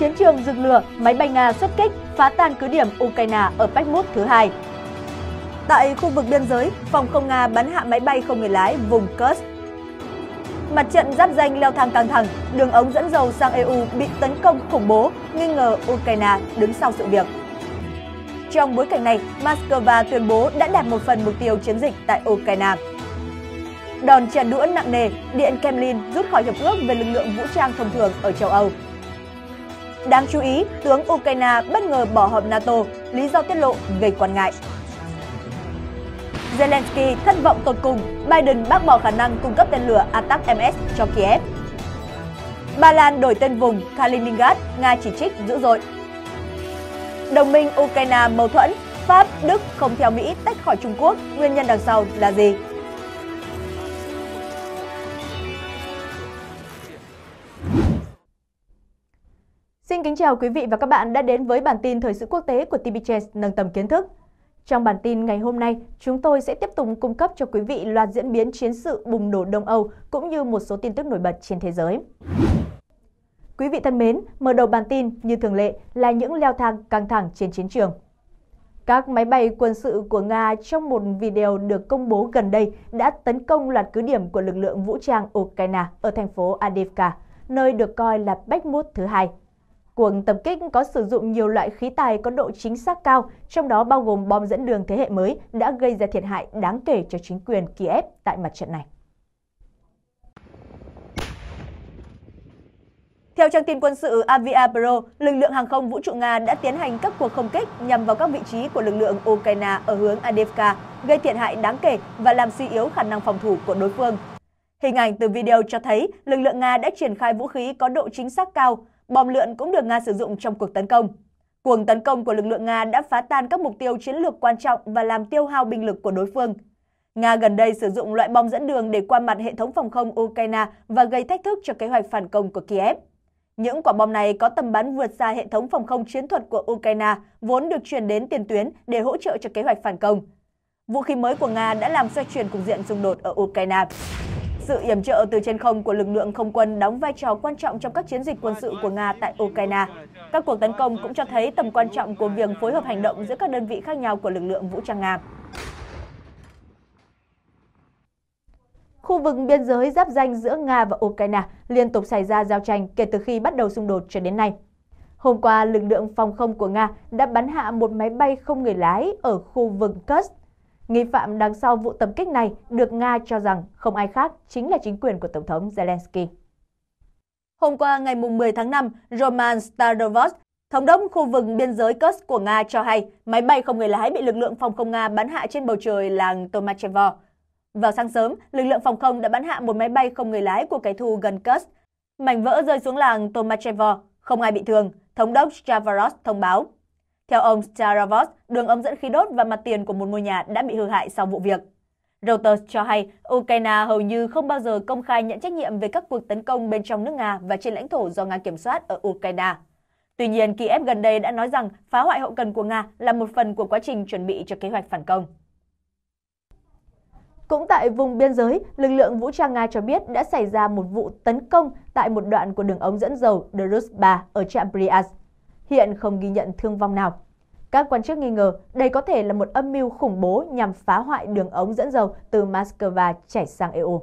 chiến trường rực lửa, máy bay Nga xuất kích, phá tan cứ điểm Ukraine ở Bakhmut thứ hai. Tại khu vực biên giới, phòng không Nga bắn hạ máy bay không người lái vùng Kursk. Mặt trận giáp danh leo thang căng thẳng, đường ống dẫn dầu sang EU bị tấn công khủng bố, nghi ngờ Ukraine đứng sau sự việc. Trong bối cảnh này, Moscow tuyên bố đã đạt một phần mục tiêu chiến dịch tại Ukraine. Đòn trả đũa nặng nề, Điện Kremlin rút khỏi hiệp ước về lực lượng vũ trang thông thường ở châu Âu. Đáng chú ý, tướng Ukraine bất ngờ bỏ hợp NATO, lý do tiết lộ gây quan ngại. Zelensky thất vọng tột cùng, Biden bác bỏ khả năng cung cấp tên lửa MS cho Kiev. Ba Lan đổi tên vùng Kaliningrad, Nga chỉ trích dữ dội. Đồng minh Ukraine mâu thuẫn, Pháp, Đức không theo Mỹ tách khỏi Trung Quốc, nguyên nhân đằng sau là gì? Xin kính chào quý vị và các bạn đã đến với bản tin thời sự quốc tế của TBCS nâng tầm kiến thức. Trong bản tin ngày hôm nay, chúng tôi sẽ tiếp tục cung cấp cho quý vị loạt diễn biến chiến sự bùng nổ Đông Âu cũng như một số tin tức nổi bật trên thế giới. Quý vị thân mến, mở đầu bản tin như thường lệ là những leo thang căng thẳng trên chiến trường. Các máy bay quân sự của Nga trong một video được công bố gần đây đã tấn công loạt cứ điểm của lực lượng vũ trang Ukraine ở thành phố Adivka, nơi được coi là bách mút thứ hai Cuộc tập kích có sử dụng nhiều loại khí tài có độ chính xác cao, trong đó bao gồm bom dẫn đường thế hệ mới đã gây ra thiệt hại đáng kể cho chính quyền Kiev tại mặt trận này. Theo trang tin quân sự Avia Pro, lực lượng hàng không vũ trụ Nga đã tiến hành các cuộc không kích nhằm vào các vị trí của lực lượng Ukraine ở hướng Adevka, gây thiệt hại đáng kể và làm suy yếu khả năng phòng thủ của đối phương. Hình ảnh từ video cho thấy lực lượng Nga đã triển khai vũ khí có độ chính xác cao, bom lượn cũng được Nga sử dụng trong cuộc tấn công. Cuồng tấn công của lực lượng Nga đã phá tan các mục tiêu chiến lược quan trọng và làm tiêu hao binh lực của đối phương. Nga gần đây sử dụng loại bom dẫn đường để qua mặt hệ thống phòng không Ukraine và gây thách thức cho kế hoạch phản công của Kiev. Những quả bom này có tầm bắn vượt xa hệ thống phòng không chiến thuật của Ukraine, vốn được chuyển đến tiền tuyến để hỗ trợ cho kế hoạch phản công. Vũ khí mới của Nga đã làm xoay chuyển cục diện xung đột ở Ukraine sự yểm trợ từ trên không của lực lượng không quân đóng vai trò quan trọng trong các chiến dịch quân sự của Nga tại Ukraine. Các cuộc tấn công cũng cho thấy tầm quan trọng của việc phối hợp hành động giữa các đơn vị khác nhau của lực lượng vũ trang Nga. Khu vực biên giới giáp danh giữa Nga và Ukraine liên tục xảy ra giao tranh kể từ khi bắt đầu xung đột cho đến nay. Hôm qua, lực lượng phòng không của Nga đã bắn hạ một máy bay không người lái ở khu vực Kursk Nghi phạm đằng sau vụ tập kích này được Nga cho rằng không ai khác chính là chính quyền của Tổng thống Zelensky. Hôm qua ngày 10 tháng 5, Roman Starovos, thống đốc khu vực biên giới Kursk của Nga cho hay máy bay không người lái bị lực lượng phòng không Nga bắn hạ trên bầu trời làng Tomachevo. Vào sáng sớm, lực lượng phòng không đã bắn hạ một máy bay không người lái của kẻ thù gần Kursk. Mảnh vỡ rơi xuống làng Tomachevo, không ai bị thương, thống đốc Chavaros thông báo. Theo ông Staravos, đường ống dẫn khí đốt và mặt tiền của một ngôi nhà đã bị hư hại sau vụ việc. Reuters cho hay Ukraine hầu như không bao giờ công khai nhận trách nhiệm về các cuộc tấn công bên trong nước Nga và trên lãnh thổ do Nga kiểm soát ở Ukraine. Tuy nhiên, Kiev gần đây đã nói rằng phá hoại hậu cần của Nga là một phần của quá trình chuẩn bị cho kế hoạch phản công. Cũng tại vùng biên giới, lực lượng vũ trang Nga cho biết đã xảy ra một vụ tấn công tại một đoạn của đường ống dẫn dầu Druzhba ở trạm Bryansk hiện không ghi nhận thương vong nào. Các quan chức nghi ngờ đây có thể là một âm mưu khủng bố nhằm phá hoại đường ống dẫn dầu từ Moscow chảy sang EU.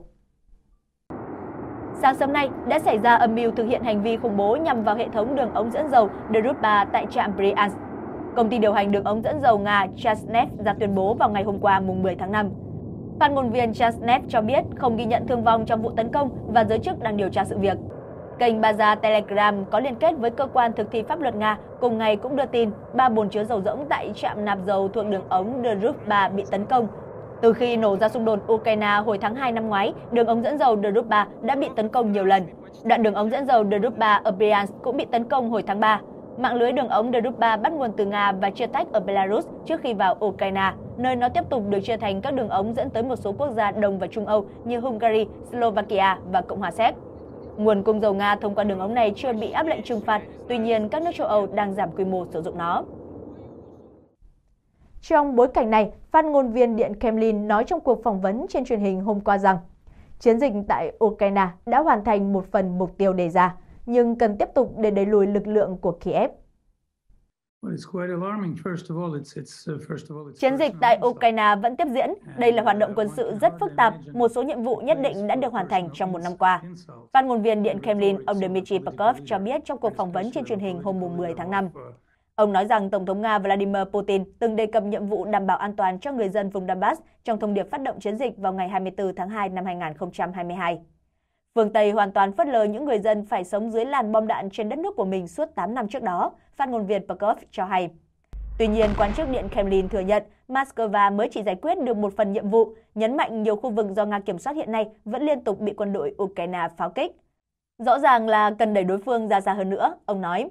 Sáng sớm nay đã xảy ra âm mưu thực hiện hành vi khủng bố nhằm vào hệ thống đường ống dẫn dầu Druzhba tại trạm Bryansk. Công ty điều hành đường ống dẫn dầu Nga Chasnet ra tuyên bố vào ngày hôm qua mùng 10 tháng 5. Phát ngôn viên Chasnet cho biết không ghi nhận thương vong trong vụ tấn công và giới chức đang điều tra sự việc. Kênh Baza Telegram có liên kết với cơ quan thực thi pháp luật Nga cùng ngày cũng đưa tin ba bồn chứa dầu rỗng tại trạm nạp dầu thuộc đường ống Druzhba bị tấn công. Từ khi nổ ra xung đột Ukraine hồi tháng 2 năm ngoái, đường ống dẫn dầu Druzhba đã bị tấn công nhiều lần. Đoạn đường ống dẫn dầu Druzhba ở Bryansk cũng bị tấn công hồi tháng 3. Mạng lưới đường ống Druzhba bắt nguồn từ Nga và chia tách ở Belarus trước khi vào Ukraine, nơi nó tiếp tục được chia thành các đường ống dẫn tới một số quốc gia Đông và Trung Âu như Hungary, Slovakia và Cộng hòa Séc. Nguồn cung dầu Nga thông qua đường ống này chưa bị áp lệnh trừng phạt, tuy nhiên các nước châu Âu đang giảm quy mô sử dụng nó. Trong bối cảnh này, phát ngôn viên Điện Kremlin nói trong cuộc phỏng vấn trên truyền hình hôm qua rằng chiến dịch tại Ukraine đã hoàn thành một phần mục tiêu đề ra, nhưng cần tiếp tục để đẩy lùi lực lượng của Kiev. Uh, chiến dịch tại Ukraine vẫn tiếp diễn. Đây là hoạt động quân sự rất phức tạp. Một số nhiệm vụ nhất định đã được hoàn thành trong một năm qua. Phát ngôn viên Điện Kremlin, ông Dmitry Peskov cho biết trong cuộc phỏng vấn trên truyền hình hôm 10 tháng 5. Ông nói rằng Tổng thống Nga Vladimir Putin từng đề cập nhiệm vụ đảm bảo an toàn cho người dân vùng Donbass trong thông điệp phát động chiến dịch vào ngày 24 tháng 2 năm 2022. Vương Tây hoàn toàn phớt lờ những người dân phải sống dưới làn bom đạn trên đất nước của mình suốt 8 năm trước đó, phát ngôn viên Peskov cho hay. Tuy nhiên, quan chức Điện Kremlin thừa nhận Moscow mới chỉ giải quyết được một phần nhiệm vụ, nhấn mạnh nhiều khu vực do Nga kiểm soát hiện nay vẫn liên tục bị quân đội Ukraine pháo kích. Rõ ràng là cần đẩy đối phương ra xa hơn nữa, ông nói.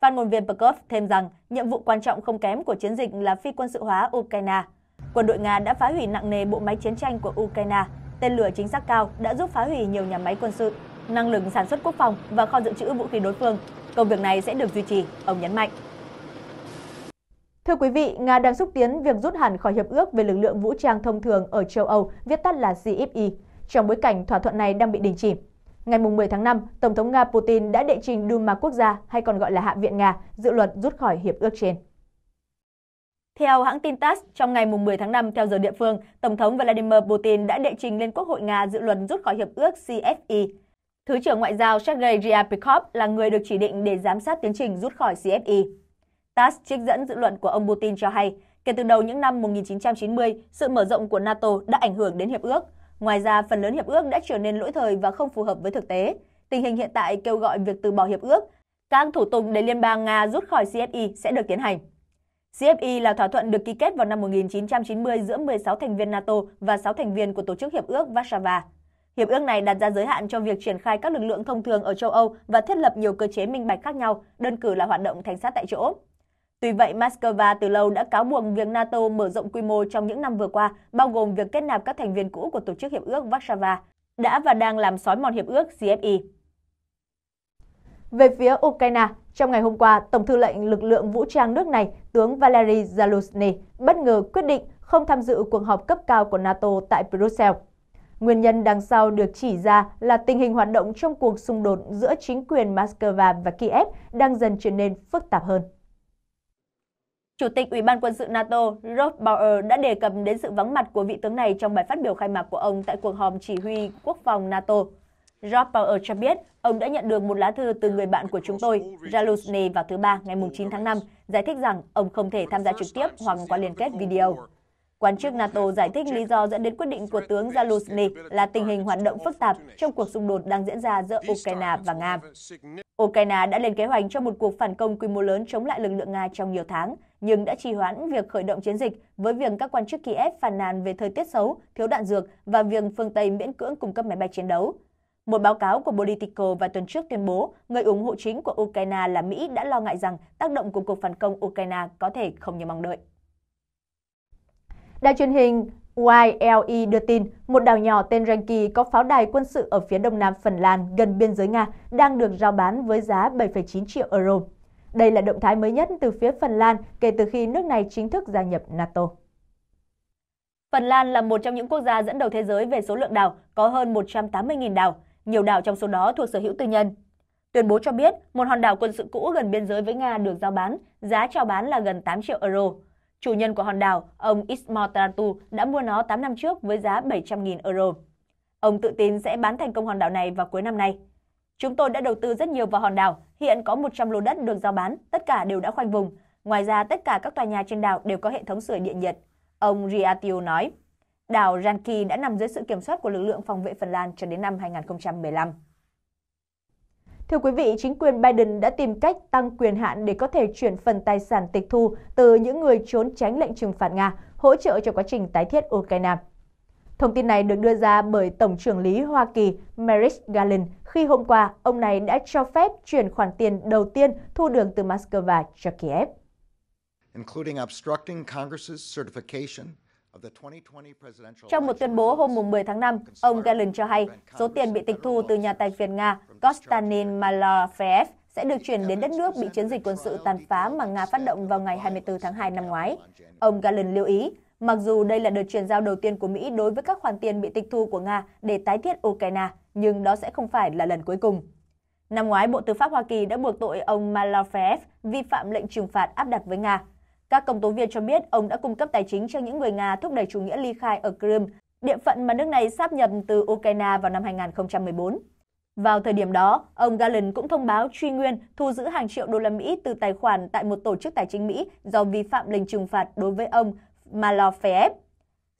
Phát ngôn viên Peskov thêm rằng nhiệm vụ quan trọng không kém của chiến dịch là phi quân sự hóa Ukraine. Quân đội Nga đã phá hủy nặng nề bộ máy chiến tranh của Ukraine, tên lửa chính xác cao đã giúp phá hủy nhiều nhà máy quân sự, năng lực sản xuất quốc phòng và kho dự trữ vũ khí đối phương. Công việc này sẽ được duy trì, ông nhấn mạnh. Thưa quý vị, Nga đang xúc tiến việc rút hẳn khỏi hiệp ước về lực lượng vũ trang thông thường ở châu Âu, viết tắt là CFI, trong bối cảnh thỏa thuận này đang bị đình chỉ. Ngày 10 tháng 5, Tổng thống Nga Putin đã đệ trình Duma Quốc gia hay còn gọi là Hạ viện Nga dự luật rút khỏi hiệp ước trên. Theo hãng tin TASS, trong ngày 10 tháng 5 theo giờ địa phương, Tổng thống Vladimir Putin đã đệ trình lên Quốc hội Nga dự luật rút khỏi hiệp ước CFE. Thứ trưởng Ngoại giao Sergei Ryabkov là người được chỉ định để giám sát tiến trình rút khỏi CFE. TASS trích dẫn dự luận của ông Putin cho hay, kể từ đầu những năm 1990, sự mở rộng của NATO đã ảnh hưởng đến hiệp ước. Ngoài ra, phần lớn hiệp ước đã trở nên lỗi thời và không phù hợp với thực tế. Tình hình hiện tại kêu gọi việc từ bỏ hiệp ước. Các thủ tục để Liên bang Nga rút khỏi CFE sẽ được tiến hành. CFI là thỏa thuận được ký kết vào năm 1990 giữa 16 thành viên NATO và 6 thành viên của Tổ chức Hiệp ước Warsaw. Hiệp ước này đặt ra giới hạn cho việc triển khai các lực lượng thông thường ở châu Âu và thiết lập nhiều cơ chế minh bạch khác nhau, đơn cử là hoạt động thanh sát tại chỗ. Tuy vậy, Moscow từ lâu đã cáo buộc việc NATO mở rộng quy mô trong những năm vừa qua, bao gồm việc kết nạp các thành viên cũ của Tổ chức Hiệp ước Warsaw, đã và đang làm sói mòn Hiệp ước CFI. Về phía Ukraine, trong ngày hôm qua, Tổng thư lệnh lực lượng vũ trang nước này, tướng Valery Zaluzny, bất ngờ quyết định không tham dự cuộc họp cấp cao của NATO tại Brussels. Nguyên nhân đằng sau được chỉ ra là tình hình hoạt động trong cuộc xung đột giữa chính quyền Moscow và Kiev đang dần trở nên phức tạp hơn. Chủ tịch Ủy ban quân sự NATO Rolf Bauer đã đề cập đến sự vắng mặt của vị tướng này trong bài phát biểu khai mạc của ông tại cuộc họp chỉ huy quốc phòng NATO. Rob Power cho biết ông đã nhận được một lá thư từ người bạn của chúng tôi, Jalusny, vào thứ Ba ngày 9 tháng 5, giải thích rằng ông không thể tham gia trực tiếp hoặc qua liên kết video. Quan chức NATO giải thích lý do dẫn đến quyết định của tướng Zalusny là tình hình hoạt động phức tạp trong cuộc xung đột đang diễn ra giữa Ukraine và Nga. Ukraine đã lên kế hoạch cho một cuộc phản công quy mô lớn chống lại lực lượng Nga trong nhiều tháng, nhưng đã trì hoãn việc khởi động chiến dịch với việc các quan chức Kiev phàn nàn về thời tiết xấu, thiếu đạn dược và việc phương Tây miễn cưỡng cung cấp máy bay chiến đấu. Một báo cáo của Politico vào tuần trước tuyên bố người ủng hộ chính của Ukraine là Mỹ đã lo ngại rằng tác động của cuộc phản công Ukraine có thể không như mong đợi. Đài truyền hình YLE đưa tin, một đảo nhỏ tên Renki có pháo đài quân sự ở phía đông nam Phần Lan gần biên giới Nga đang được giao bán với giá 7,9 triệu euro. Đây là động thái mới nhất từ phía Phần Lan kể từ khi nước này chính thức gia nhập NATO. Phần Lan là một trong những quốc gia dẫn đầu thế giới về số lượng đảo, có hơn 180.000 đảo nhiều đảo trong số đó thuộc sở hữu tư nhân. Tuyên bố cho biết một hòn đảo quân sự cũ gần biên giới với Nga được giao bán, giá chào bán là gần 8 triệu euro. Chủ nhân của hòn đảo, ông Ismail Tarantu, đã mua nó 8 năm trước với giá 700.000 euro. Ông tự tin sẽ bán thành công hòn đảo này vào cuối năm nay. Chúng tôi đã đầu tư rất nhiều vào hòn đảo, hiện có 100 lô đất được giao bán, tất cả đều đã khoanh vùng. Ngoài ra, tất cả các tòa nhà trên đảo đều có hệ thống sưởi điện nhiệt. Ông Riatio nói đảo Ranki đã nằm dưới sự kiểm soát của lực lượng phòng vệ Phần Lan cho đến năm 2015. Thưa quý vị, chính quyền Biden đã tìm cách tăng quyền hạn để có thể chuyển phần tài sản tịch thu từ những người trốn tránh lệnh trừng phạt Nga, hỗ trợ cho quá trình tái thiết Ukraine. Thông tin này được đưa ra bởi Tổng trưởng lý Hoa Kỳ Merrick Garland khi hôm qua ông này đã cho phép chuyển khoản tiền đầu tiên thu được từ Moscow cho Kiev. Including obstructing Congress's certification trong một tuyên bố hôm 10 tháng 5, ông Galen cho hay số tiền bị tịch thu từ nhà tài phiệt Nga Kostanin Malofeev sẽ được chuyển đến đất nước bị chiến dịch quân sự tàn phá mà Nga phát động vào ngày 24 tháng 2 năm ngoái. Ông Galen lưu ý, mặc dù đây là đợt chuyển giao đầu tiên của Mỹ đối với các khoản tiền bị tịch thu của Nga để tái thiết Ukraine, nhưng đó sẽ không phải là lần cuối cùng. Năm ngoái, Bộ Tư pháp Hoa Kỳ đã buộc tội ông Malofeev vi phạm lệnh trừng phạt áp đặt với Nga các công tố viên cho biết ông đã cung cấp tài chính cho những người Nga thúc đẩy chủ nghĩa ly khai ở Crimea, địa phận mà nước này sáp nhập từ Ukraine vào năm 2014. Vào thời điểm đó, ông Gallen cũng thông báo truy nguyên thu giữ hàng triệu đô la Mỹ từ tài khoản tại một tổ chức tài chính Mỹ do vi phạm lệnh trừng phạt đối với ông Malofeev.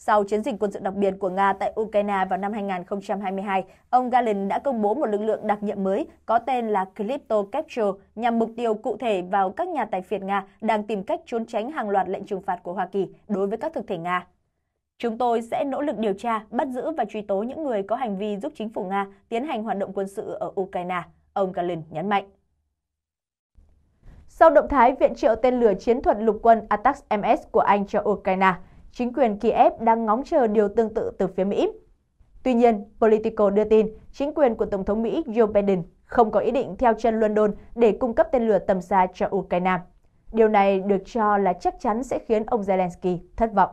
Sau chiến dịch quân sự đặc biệt của Nga tại Ukraine vào năm 2022, ông Galen đã công bố một lực lượng đặc nhiệm mới có tên là Crypto Capture nhằm mục tiêu cụ thể vào các nhà tài phiệt Nga đang tìm cách trốn tránh hàng loạt lệnh trừng phạt của Hoa Kỳ đối với các thực thể Nga. Chúng tôi sẽ nỗ lực điều tra, bắt giữ và truy tố những người có hành vi giúp chính phủ Nga tiến hành hoạt động quân sự ở Ukraine, ông Galen nhấn mạnh. Sau động thái viện trợ tên lửa chiến thuật lục quân Atax-MS của Anh cho Ukraine, chính quyền Kiev đang ngóng chờ điều tương tự từ phía Mỹ. Tuy nhiên, Politico đưa tin chính quyền của Tổng thống Mỹ Joe Biden không có ý định theo chân London để cung cấp tên lửa tầm xa cho Ukraine. Điều này được cho là chắc chắn sẽ khiến ông Zelensky thất vọng.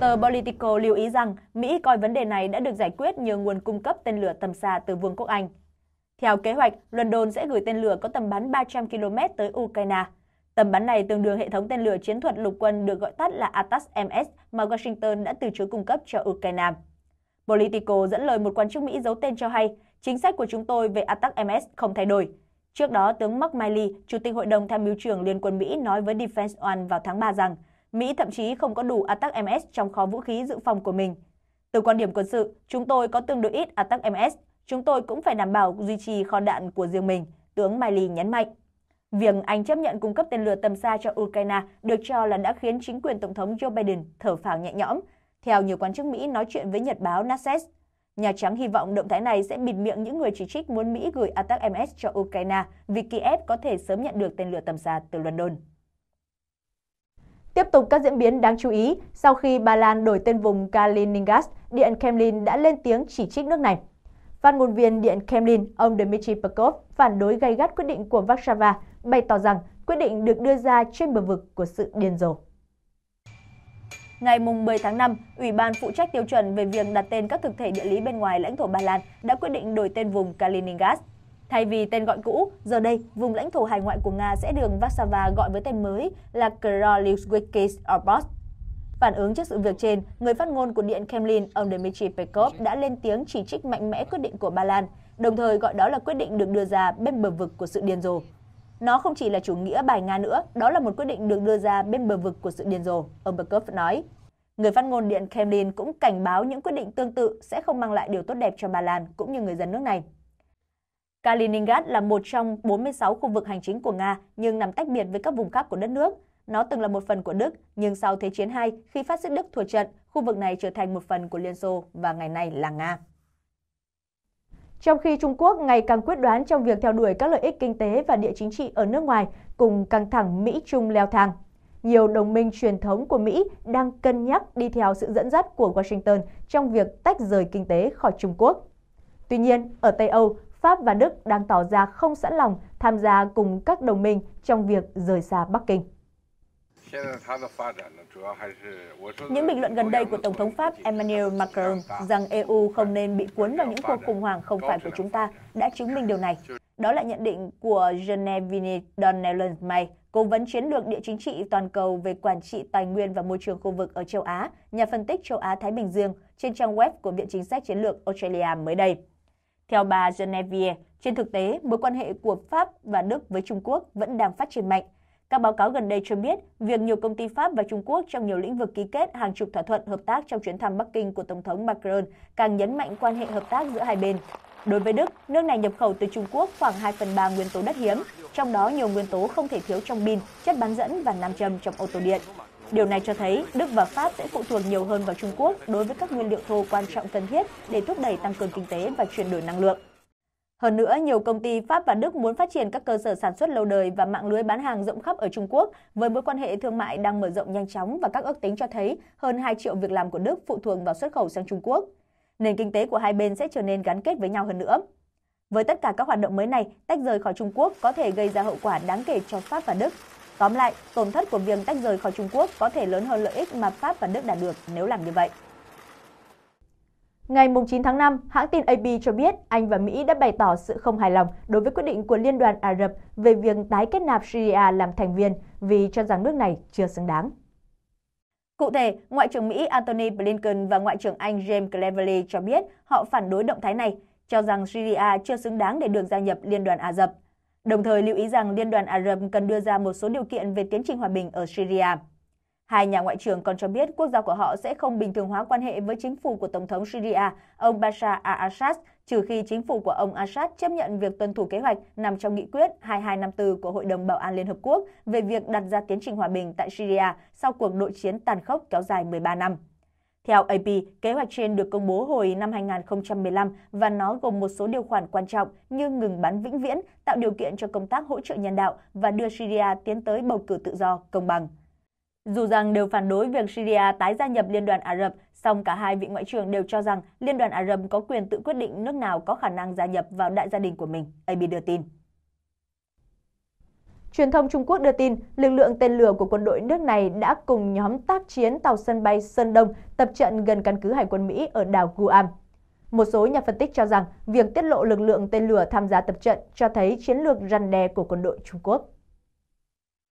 Tờ Politico lưu ý rằng Mỹ coi vấn đề này đã được giải quyết nhờ nguồn cung cấp tên lửa tầm xa từ Vương quốc Anh – theo kế hoạch, London sẽ gửi tên lửa có tầm bắn 300 km tới Ukraine. Tầm bắn này tương đương hệ thống tên lửa chiến thuật lục quân được gọi tắt là ATAS-MS mà Washington đã từ chối cung cấp cho Ukraine. Politico dẫn lời một quan chức Mỹ giấu tên cho hay, chính sách của chúng tôi về ATAS-MS không thay đổi. Trước đó, tướng Mark Milley, Chủ tịch Hội đồng Tham mưu trưởng Liên quân Mỹ nói với Defense One vào tháng 3 rằng Mỹ thậm chí không có đủ ATAC-MS trong kho vũ khí dự phòng của mình. Từ quan điểm quân sự, chúng tôi có tương đối ít ATAC-MS, chúng tôi cũng phải đảm bảo duy trì kho đạn của riêng mình, tướng Miley nhấn mạnh. Việc Anh chấp nhận cung cấp tên lửa tầm xa cho Ukraine được cho là đã khiến chính quyền Tổng thống Joe Biden thở phào nhẹ nhõm, theo nhiều quan chức Mỹ nói chuyện với Nhật báo Nases. Nhà Trắng hy vọng động thái này sẽ bịt miệng những người chỉ trích muốn Mỹ gửi ATAC-MS cho Ukraine vì Kiev có thể sớm nhận được tên lửa tầm xa từ London. Tiếp tục các diễn biến đáng chú ý, sau khi Ba Lan đổi tên vùng Kaliningrad, Điện Kremlin đã lên tiếng chỉ trích nước này. Phát ngôn viên Điện Kremlin, ông Dmitry Peskov phản đối gay gắt quyết định của Warsaw, bày tỏ rằng quyết định được đưa ra trên bờ vực của sự điên rồ. Ngày 10 tháng 5, Ủy ban phụ trách tiêu chuẩn về việc đặt tên các thực thể địa lý bên ngoài lãnh thổ Ba Lan đã quyết định đổi tên vùng Kaliningrad. Thay vì tên gọi cũ, giờ đây vùng lãnh thổ hải ngoại của Nga sẽ được Warsaw gọi với tên mới là Kroliwskis Oblast Phản ứng trước sự việc trên, người phát ngôn của Điện Kremlin, ông Dmitry Peskov đã lên tiếng chỉ trích mạnh mẽ quyết định của Ba Lan, đồng thời gọi đó là quyết định được đưa ra bên bờ vực của sự điên rồ. Nó không chỉ là chủ nghĩa bài Nga nữa, đó là một quyết định được đưa ra bên bờ vực của sự điên rồ, ông Peskov nói. Người phát ngôn Điện Kremlin cũng cảnh báo những quyết định tương tự sẽ không mang lại điều tốt đẹp cho Ba Lan cũng như người dân nước này. Kaliningrad là một trong 46 khu vực hành chính của Nga nhưng nằm tách biệt với các vùng khác của đất nước. Nó từng là một phần của Đức, nhưng sau Thế chiến II, khi phát xít Đức thua trận, khu vực này trở thành một phần của Liên Xô và ngày nay là Nga. Trong khi Trung Quốc ngày càng quyết đoán trong việc theo đuổi các lợi ích kinh tế và địa chính trị ở nước ngoài, cùng căng thẳng Mỹ-Trung leo thang, nhiều đồng minh truyền thống của Mỹ đang cân nhắc đi theo sự dẫn dắt của Washington trong việc tách rời kinh tế khỏi Trung Quốc. Tuy nhiên, ở Tây Âu, Pháp và Đức đang tỏ ra không sẵn lòng tham gia cùng các đồng minh trong việc rời xa Bắc Kinh. Những bình luận gần đây của Tổng thống Pháp Emmanuel Macron rằng EU không nên bị cuốn vào những cuộc khủng hoảng không phải của chúng ta đã chứng minh điều này. Đó là nhận định của Genevieve Donnellan May, cố vấn chiến lược địa chính trị toàn cầu về quản trị tài nguyên và môi trường khu vực ở châu Á, nhà phân tích châu Á Thái Bình Dương trên trang web của Viện Chính sách Chiến lược Australia mới đây. Theo bà Genevieve, trên thực tế, mối quan hệ của Pháp và Đức với Trung Quốc vẫn đang phát triển mạnh các báo cáo gần đây cho biết việc nhiều công ty Pháp và Trung Quốc trong nhiều lĩnh vực ký kết hàng chục thỏa thuận hợp tác trong chuyến thăm Bắc Kinh của Tổng thống Macron càng nhấn mạnh quan hệ hợp tác giữa hai bên. Đối với Đức, nước này nhập khẩu từ Trung Quốc khoảng 2 phần 3 nguyên tố đất hiếm, trong đó nhiều nguyên tố không thể thiếu trong pin, chất bán dẫn và nam châm trong ô tô điện. Điều này cho thấy Đức và Pháp sẽ phụ thuộc nhiều hơn vào Trung Quốc đối với các nguyên liệu thô quan trọng cần thiết để thúc đẩy tăng cường kinh tế và chuyển đổi năng lượng. Hơn nữa, nhiều công ty Pháp và Đức muốn phát triển các cơ sở sản xuất lâu đời và mạng lưới bán hàng rộng khắp ở Trung Quốc với mối quan hệ thương mại đang mở rộng nhanh chóng và các ước tính cho thấy hơn 2 triệu việc làm của Đức phụ thuộc vào xuất khẩu sang Trung Quốc. Nền kinh tế của hai bên sẽ trở nên gắn kết với nhau hơn nữa. Với tất cả các hoạt động mới này, tách rời khỏi Trung Quốc có thể gây ra hậu quả đáng kể cho Pháp và Đức. Tóm lại, tổn thất của việc tách rời khỏi Trung Quốc có thể lớn hơn lợi ích mà Pháp và Đức đạt được nếu làm như vậy. Ngày 9 tháng 5, hãng tin AP cho biết Anh và Mỹ đã bày tỏ sự không hài lòng đối với quyết định của Liên đoàn Ả Rập về việc tái kết nạp Syria làm thành viên vì cho rằng nước này chưa xứng đáng. Cụ thể, Ngoại trưởng Mỹ Antony Blinken và Ngoại trưởng Anh James Cleverly cho biết họ phản đối động thái này, cho rằng Syria chưa xứng đáng để được gia nhập Liên đoàn Ả Rập. Đồng thời lưu ý rằng Liên đoàn Ả Rập cần đưa ra một số điều kiện về tiến trình hòa bình ở Syria. Hai nhà ngoại trưởng còn cho biết quốc gia của họ sẽ không bình thường hóa quan hệ với chính phủ của Tổng thống Syria, ông Bashar al-Assad, trừ khi chính phủ của ông Assad chấp nhận việc tuân thủ kế hoạch nằm trong nghị quyết 2254 của Hội đồng Bảo an Liên Hợp Quốc về việc đặt ra tiến trình hòa bình tại Syria sau cuộc nội chiến tàn khốc kéo dài 13 năm. Theo AP, kế hoạch trên được công bố hồi năm 2015 và nó gồm một số điều khoản quan trọng như ngừng bắn vĩnh viễn, tạo điều kiện cho công tác hỗ trợ nhân đạo và đưa Syria tiến tới bầu cử tự do, công bằng. Dù rằng đều phản đối việc Syria tái gia nhập Liên đoàn Ả Rập, song cả hai vị ngoại trưởng đều cho rằng Liên đoàn Ả Rập có quyền tự quyết định nước nào có khả năng gia nhập vào đại gia đình của mình, AB đưa tin. Truyền thông Trung Quốc đưa tin, lực lượng tên lửa của quân đội nước này đã cùng nhóm tác chiến tàu sân bay Sơn Đông tập trận gần căn cứ hải quân Mỹ ở đảo Guam. Một số nhà phân tích cho rằng việc tiết lộ lực lượng tên lửa tham gia tập trận cho thấy chiến lược răn đe của quân đội Trung Quốc.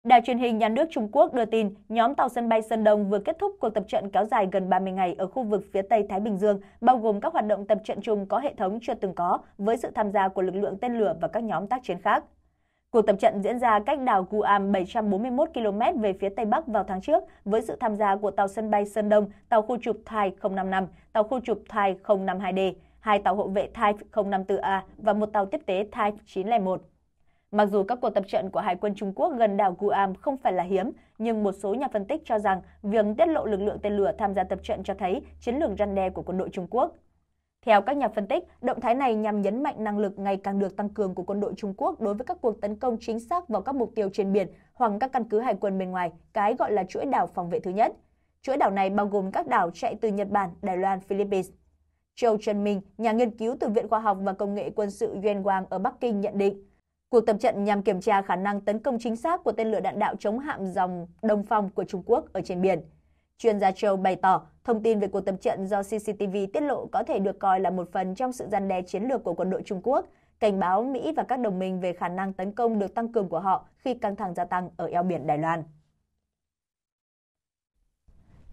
Đài truyền hình nhà nước Trung Quốc đưa tin, nhóm tàu sân bay Sơn Đông vừa kết thúc cuộc tập trận kéo dài gần 30 ngày ở khu vực phía Tây Thái Bình Dương, bao gồm các hoạt động tập trận chung có hệ thống chưa từng có với sự tham gia của lực lượng tên lửa và các nhóm tác chiến khác. Cuộc tập trận diễn ra cách đảo Guam 741 km về phía Tây Bắc vào tháng trước với sự tham gia của tàu sân bay Sơn Đông, tàu khu trục Thai 055, tàu khu trục Thai 052D, hai tàu hộ vệ Thai 054A và một tàu tiếp tế Thai 901. Mặc dù các cuộc tập trận của Hải quân Trung Quốc gần đảo Guam không phải là hiếm, nhưng một số nhà phân tích cho rằng việc tiết lộ lực lượng tên lửa tham gia tập trận cho thấy chiến lược răn đe của quân đội Trung Quốc. Theo các nhà phân tích, động thái này nhằm nhấn mạnh năng lực ngày càng được tăng cường của quân đội Trung Quốc đối với các cuộc tấn công chính xác vào các mục tiêu trên biển hoặc các căn cứ hải quân bên ngoài, cái gọi là chuỗi đảo phòng vệ thứ nhất. Chuỗi đảo này bao gồm các đảo chạy từ Nhật Bản, Đài Loan, Philippines. Châu Trần Minh, nhà nghiên cứu từ Viện Khoa học và Công nghệ Quân sự Yuan Wang ở Bắc Kinh nhận định, Cuộc tập trận nhằm kiểm tra khả năng tấn công chính xác của tên lửa đạn đạo chống hạm dòng Đông Phong của Trung Quốc ở trên biển. Chuyên gia Châu bày tỏ, thông tin về cuộc tập trận do CCTV tiết lộ có thể được coi là một phần trong sự gian đe chiến lược của quân đội Trung Quốc, cảnh báo Mỹ và các đồng minh về khả năng tấn công được tăng cường của họ khi căng thẳng gia tăng ở eo biển Đài Loan.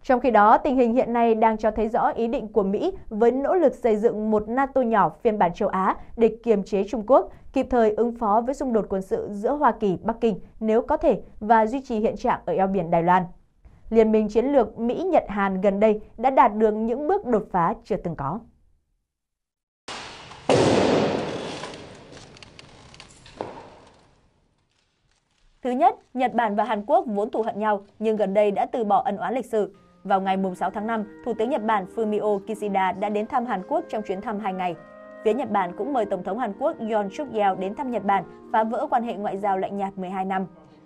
Trong khi đó, tình hình hiện nay đang cho thấy rõ ý định của Mỹ với nỗ lực xây dựng một NATO nhỏ phiên bản châu Á để kiềm chế Trung Quốc, kịp thời ứng phó với xung đột quân sự giữa Hoa Kỳ Bắc Kinh nếu có thể và duy trì hiện trạng ở eo biển Đài Loan. Liên minh chiến lược Mỹ Nhật Hàn gần đây đã đạt được những bước đột phá chưa từng có. Thứ nhất, Nhật Bản và Hàn Quốc vốn thù hận nhau nhưng gần đây đã từ bỏ ân oán lịch sử. Vào ngày 6 tháng 5, Thủ tướng Nhật Bản Fumio Kishida đã đến thăm Hàn Quốc trong chuyến thăm 2 ngày. Phía Nhật Bản cũng mời Tổng thống Hàn Quốc Yon suk yeol đến thăm Nhật Bản, phá vỡ quan hệ ngoại giao lạnh nhạt 12 năm.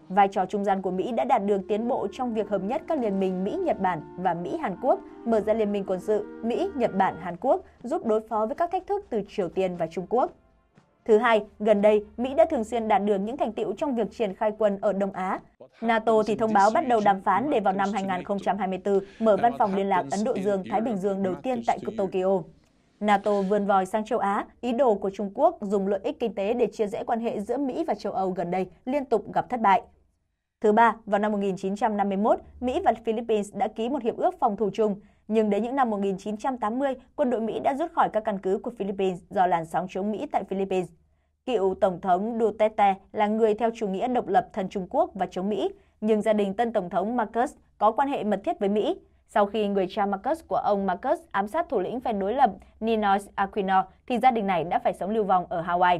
Vai trò trung gian của Mỹ đã đạt được tiến bộ trong việc hợp nhất các liên minh Mỹ-Nhật Bản và Mỹ-Hàn Quốc, mở ra liên minh quân sự Mỹ-Nhật Bản-Hàn Quốc, giúp đối phó với các thách thức từ Triều Tiên và Trung Quốc. Thứ hai, gần đây, Mỹ đã thường xuyên đạt được những thành tiệu trong việc triển khai quân ở Đông Á. NATO thì thông báo bắt đầu đàm phán để vào năm 2024 mở văn phòng liên lạc Ấn Độ Dương-Thái Bình Dương đầu tiên tại Tokyo. NATO vươn vòi sang châu Á, ý đồ của Trung Quốc dùng lợi ích kinh tế để chia rẽ quan hệ giữa Mỹ và châu Âu gần đây liên tục gặp thất bại. Thứ ba, vào năm 1951, Mỹ và Philippines đã ký một hiệp ước phòng thủ chung. Nhưng đến những năm 1980, quân đội Mỹ đã rút khỏi các căn cứ của Philippines do làn sóng chống Mỹ tại Philippines. Cựu Tổng thống Duterte là người theo chủ nghĩa độc lập thân Trung Quốc và chống Mỹ, nhưng gia đình tân Tổng thống Marcos có quan hệ mật thiết với Mỹ. Sau khi người cha Marcos của ông Marcos ám sát thủ lĩnh phe đối lập Ninoy Aquino, thì gia đình này đã phải sống lưu vong ở Hawaii.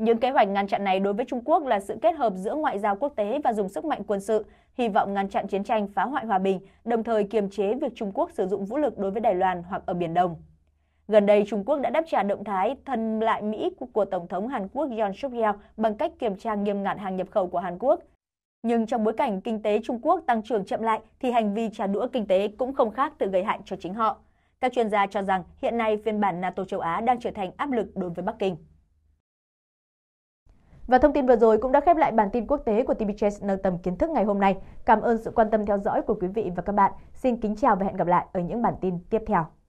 Những kế hoạch ngăn chặn này đối với Trung Quốc là sự kết hợp giữa ngoại giao quốc tế và dùng sức mạnh quân sự, hy vọng ngăn chặn chiến tranh phá hoại hòa bình, đồng thời kiềm chế việc Trung Quốc sử dụng vũ lực đối với Đài Loan hoặc ở Biển Đông. Gần đây, Trung Quốc đã đáp trả động thái thân lại Mỹ của Tổng thống Hàn Quốc Yoon suk yeol bằng cách kiểm tra nghiêm ngặt hàng nhập khẩu của Hàn Quốc. Nhưng trong bối cảnh kinh tế Trung Quốc tăng trưởng chậm lại thì hành vi trả đũa kinh tế cũng không khác tự gây hại cho chính họ. Các chuyên gia cho rằng hiện nay phiên bản NATO châu Á đang trở thành áp lực đối với Bắc Kinh. Và thông tin vừa rồi cũng đã khép lại bản tin quốc tế của TBS nâng tầm kiến thức ngày hôm nay. Cảm ơn sự quan tâm theo dõi của quý vị và các bạn. Xin kính chào và hẹn gặp lại ở những bản tin tiếp theo.